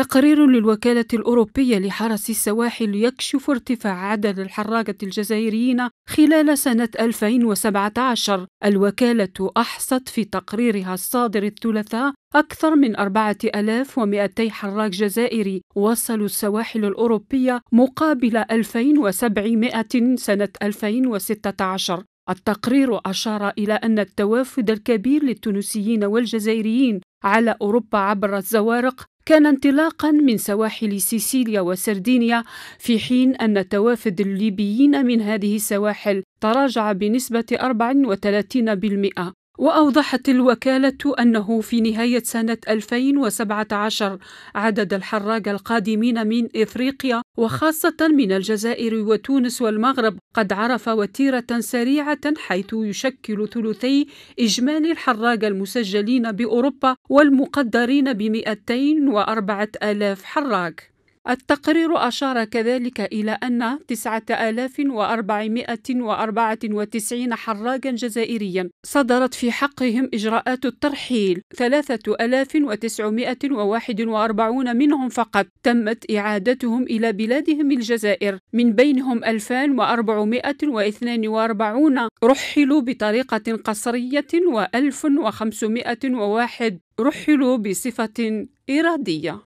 تقرير للوكالة الأوروبية لحرس السواحل يكشف ارتفاع عدد الحراقة الجزائريين خلال سنة 2017 الوكالة أحصت في تقريرها الصادر الثلاثاء أكثر من 4200 حراق جزائري وصلوا السواحل الأوروبية مقابل 2700 سنة 2016 التقرير أشار إلى أن التوافد الكبير للتونسيين والجزائريين على أوروبا عبر الزوارق كان انطلاقا من سواحل سيسيليا وسردينيا في حين أن توافد الليبيين من هذه السواحل تراجع بنسبة 34% وأوضحت الوكالة أنه في نهاية سنة 2017 عدد الحراج القادمين من إفريقيا وخاصة من الجزائر وتونس والمغرب قد عرف وتيرة سريعة حيث يشكل ثلثي إجمالي الحراج المسجلين بأوروبا والمقدرين ب 204 ألاف حراج التقرير أشار كذلك إلى أن 9494 حراجا جزائريا صدرت في حقهم إجراءات الترحيل 3941 منهم فقط تمت إعادتهم إلى بلادهم الجزائر من بينهم 2442 رحلوا بطريقة قصرية و1501 رحلوا بصفة إرادية